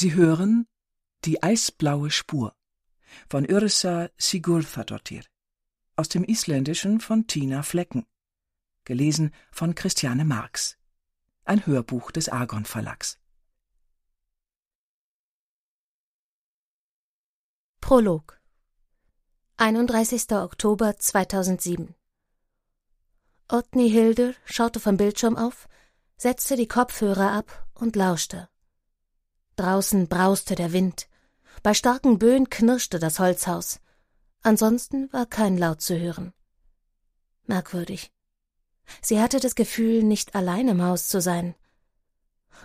Sie hören Die eisblaue Spur von Yrsa Sigurðardóttir aus dem Isländischen von Tina Flecken, gelesen von Christiane Marx. Ein Hörbuch des Argon Verlags. Prolog 31. Oktober 2007 Otni Hilder schaute vom Bildschirm auf, setzte die Kopfhörer ab und lauschte. Draußen brauste der Wind. Bei starken Böen knirschte das Holzhaus. Ansonsten war kein Laut zu hören. Merkwürdig. Sie hatte das Gefühl, nicht allein im Haus zu sein.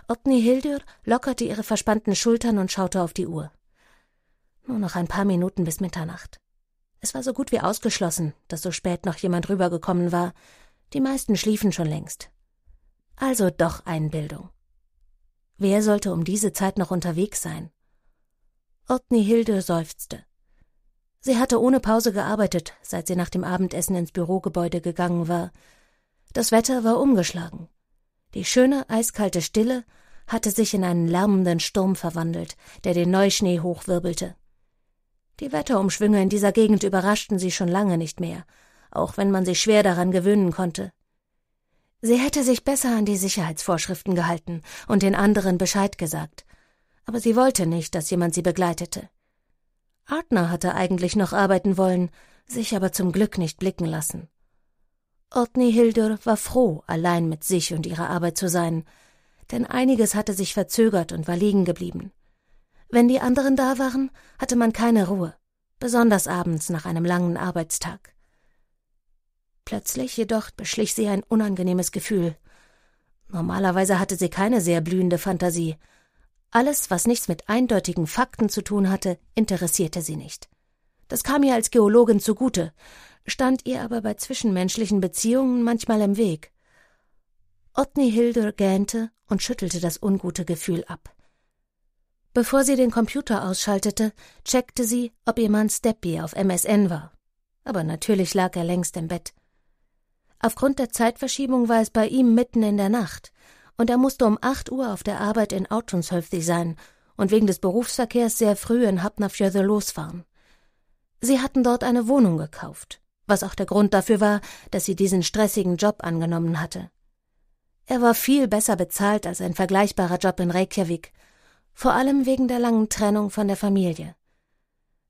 Otni Hildur lockerte ihre verspannten Schultern und schaute auf die Uhr. Nur noch ein paar Minuten bis Mitternacht. Es war so gut wie ausgeschlossen, dass so spät noch jemand rübergekommen war. Die meisten schliefen schon längst. Also doch Einbildung. Wer sollte um diese Zeit noch unterwegs sein? Ortni Hilde seufzte. Sie hatte ohne Pause gearbeitet, seit sie nach dem Abendessen ins Bürogebäude gegangen war. Das Wetter war umgeschlagen. Die schöne, eiskalte Stille hatte sich in einen lärmenden Sturm verwandelt, der den Neuschnee hochwirbelte. Die Wetterumschwünge in dieser Gegend überraschten sie schon lange nicht mehr, auch wenn man sich schwer daran gewöhnen konnte. Sie hätte sich besser an die Sicherheitsvorschriften gehalten und den anderen Bescheid gesagt, aber sie wollte nicht, dass jemand sie begleitete. Artner hatte eigentlich noch arbeiten wollen, sich aber zum Glück nicht blicken lassen. Ortni Hildur war froh, allein mit sich und ihrer Arbeit zu sein, denn einiges hatte sich verzögert und war liegen geblieben. Wenn die anderen da waren, hatte man keine Ruhe, besonders abends nach einem langen Arbeitstag. Plötzlich jedoch beschlich sie ein unangenehmes Gefühl. Normalerweise hatte sie keine sehr blühende Fantasie. Alles, was nichts mit eindeutigen Fakten zu tun hatte, interessierte sie nicht. Das kam ihr als Geologin zugute, stand ihr aber bei zwischenmenschlichen Beziehungen manchmal im Weg. Otni Hildur gähnte und schüttelte das ungute Gefühl ab. Bevor sie den Computer ausschaltete, checkte sie, ob ihr Mann Steppi auf MSN war. Aber natürlich lag er längst im Bett. Aufgrund der Zeitverschiebung war es bei ihm mitten in der Nacht, und er musste um acht Uhr auf der Arbeit in Outronshöfthi sein und wegen des Berufsverkehrs sehr früh in Hapnafjörde losfahren. Sie hatten dort eine Wohnung gekauft, was auch der Grund dafür war, dass sie diesen stressigen Job angenommen hatte. Er war viel besser bezahlt als ein vergleichbarer Job in Reykjavik, vor allem wegen der langen Trennung von der Familie.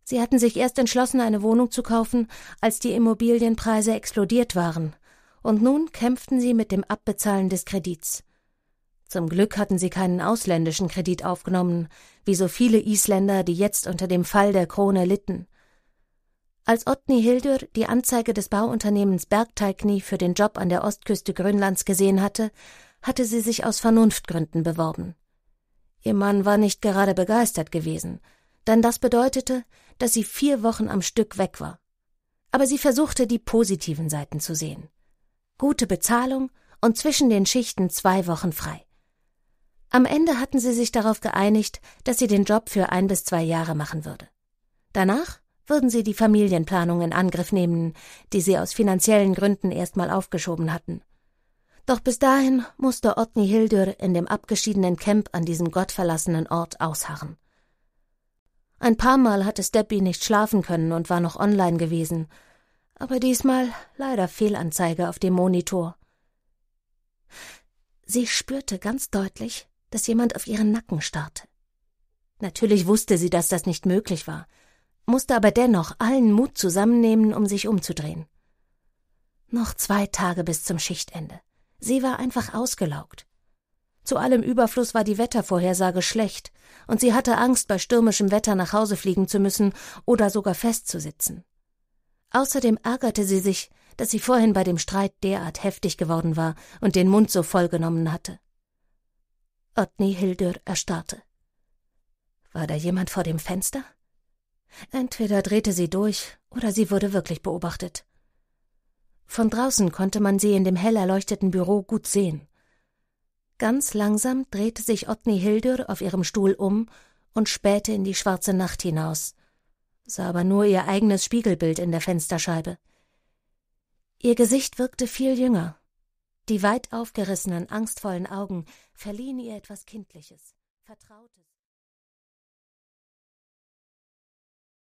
Sie hatten sich erst entschlossen, eine Wohnung zu kaufen, als die Immobilienpreise explodiert waren und nun kämpften sie mit dem Abbezahlen des Kredits. Zum Glück hatten sie keinen ausländischen Kredit aufgenommen, wie so viele Isländer, die jetzt unter dem Fall der Krone litten. Als Otni Hildur die Anzeige des Bauunternehmens Bergteigni für den Job an der Ostküste Grönlands gesehen hatte, hatte sie sich aus Vernunftgründen beworben. Ihr Mann war nicht gerade begeistert gewesen, denn das bedeutete, dass sie vier Wochen am Stück weg war. Aber sie versuchte, die positiven Seiten zu sehen gute Bezahlung und zwischen den Schichten zwei Wochen frei. Am Ende hatten sie sich darauf geeinigt, dass sie den Job für ein bis zwei Jahre machen würde. Danach würden sie die Familienplanung in Angriff nehmen, die sie aus finanziellen Gründen erstmal aufgeschoben hatten. Doch bis dahin musste Otni Hildur in dem abgeschiedenen Camp an diesem gottverlassenen Ort ausharren. Ein paar Mal hatte Steppi nicht schlafen können und war noch online gewesen, aber diesmal leider Fehlanzeige auf dem Monitor. Sie spürte ganz deutlich, dass jemand auf ihren Nacken starrte. Natürlich wusste sie, dass das nicht möglich war, musste aber dennoch allen Mut zusammennehmen, um sich umzudrehen. Noch zwei Tage bis zum Schichtende. Sie war einfach ausgelaugt. Zu allem Überfluss war die Wettervorhersage schlecht, und sie hatte Angst, bei stürmischem Wetter nach Hause fliegen zu müssen oder sogar festzusitzen. Außerdem ärgerte sie sich, dass sie vorhin bei dem Streit derart heftig geworden war und den Mund so voll genommen hatte. Otni Hildur erstarrte. War da jemand vor dem Fenster? Entweder drehte sie durch oder sie wurde wirklich beobachtet. Von draußen konnte man sie in dem hell erleuchteten Büro gut sehen. Ganz langsam drehte sich Otni Hildur auf ihrem Stuhl um und spähte in die schwarze Nacht hinaus sah aber nur ihr eigenes Spiegelbild in der Fensterscheibe. Ihr Gesicht wirkte viel jünger. Die weit aufgerissenen, angstvollen Augen verliehen ihr etwas Kindliches, Vertrautes.